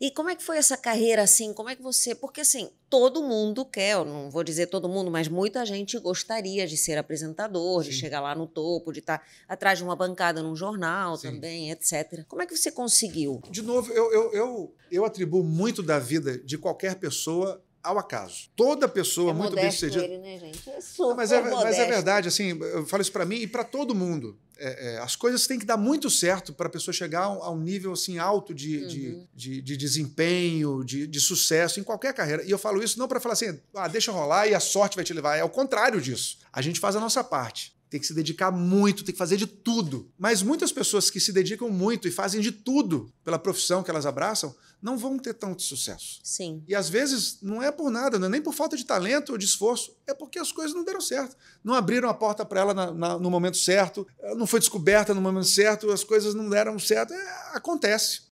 E como é que foi essa carreira assim? Como é que você. Porque assim, todo mundo quer, eu não vou dizer todo mundo, mas muita gente gostaria de ser apresentador, Sim. de chegar lá no topo, de estar tá atrás de uma bancada num jornal Sim. também, etc. Como é que você conseguiu? De novo, eu, eu, eu, eu atribuo muito da vida de qualquer pessoa ao acaso. Toda pessoa é muito bem sucedida. Ele, né, gente? É super mas, é, mas é verdade, assim, eu falo isso para mim e para todo mundo. É, é, as coisas têm que dar muito certo para a pessoa chegar a um, a um, nível assim alto de, uhum. de, de, de, desempenho, de, de sucesso em qualquer carreira. E eu falo isso não para falar assim, ah, deixa rolar e a sorte vai te levar. É o contrário disso. A gente faz a nossa parte. Tem que se dedicar muito, tem que fazer de tudo. Mas muitas pessoas que se dedicam muito e fazem de tudo pela profissão que elas abraçam não vão ter tanto sucesso. Sim. E às vezes não é por nada, não é nem por falta de talento ou de esforço, é porque as coisas não deram certo. Não abriram a porta para ela na, na, no momento certo, não foi descoberta no momento certo, as coisas não deram certo. É, acontece.